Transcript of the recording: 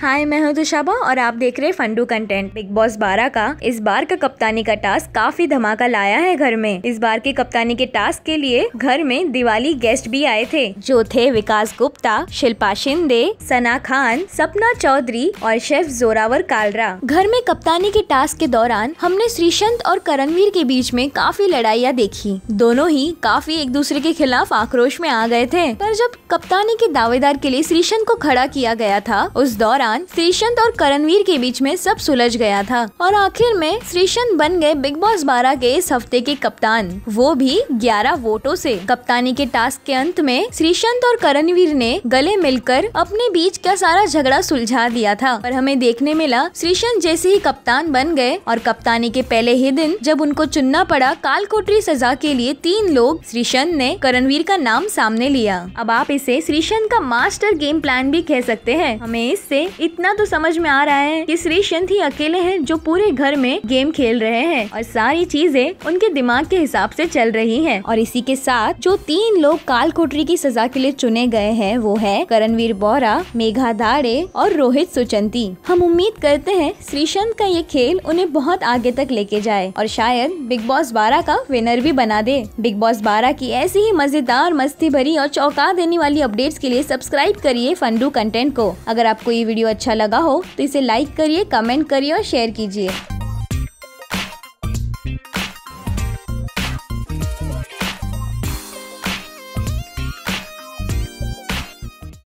हाय मैं हूं तुषाबा और आप देख रहे फंडू कंटेंट बिग बॉस 12 का इस बार का कप्तानी का टास्क काफी धमाका लाया है घर में इस बार के कप्तानी के टास्क के लिए घर में दिवाली गेस्ट भी आए थे जो थे विकास गुप्ता शिल्पा शिंदे सना खान सपना चौधरी और शेफ जोरावर कालरा घर में कप्तानी के टास्क के दौरान हमने श्रीशंत और करणवीर के बीच में काफी लड़ाइया देखी दोनों ही काफी एक दूसरे के खिलाफ आक्रोश में आ गए थे पर जब कप्तानी के दावेदार के लिए श्रीशंत को खड़ा किया गया था उस दौरान दौरान श्रीशंत और करणवीर के बीच में सब सुलझ गया था और आखिर में श्रीशंत बन गए बिग बॉस बारह के इस हफ्ते के कप्तान वो भी ग्यारह वोटों से कप्तानी के टास्क के अंत में श्रीशंत और करणवीर ने गले मिलकर अपने बीच का सारा झगड़ा सुलझा दिया था और हमें देखने मिला श्रीशंत जैसे ही कप्तान बन गए और कप्तानी के पहले ही दिन जब उनको चुनना पड़ा काल कोटरी सजा के लिए तीन लोग श्रीशंत ने करणवीर का नाम सामने लिया अब आप इसे श्रीशंत का मास्टर गेम प्लान भी कह सकते हैं हमें इससे इतना तो समझ में आ रहा है कि श्री शिंथ ही अकेले हैं जो पूरे घर में गेम खेल रहे हैं और सारी चीजें उनके दिमाग के हिसाब से चल रही हैं और इसी के साथ जो तीन लोग काल कोटरी की सजा के लिए चुने गए हैं वो है करणवीर बोरा मेघा दाड़े और रोहित सुचंती हम उम्मीद करते हैं श्रीशंत का ये खेल उन्हें बहुत आगे तक लेके जाए और शायद बिग बॉस बारह का विनर भी बना दे बिग बॉस बारह की ऐसी ही मजेदार मस्ती भरी और चौंका देने वाली अपडेट्स के लिए सब्सक्राइब करिए फंडू कंटेंट को अगर आपको ये वीडियो वीडियो अच्छा लगा हो तो इसे लाइक करिए कमेंट करिए और शेयर कीजिए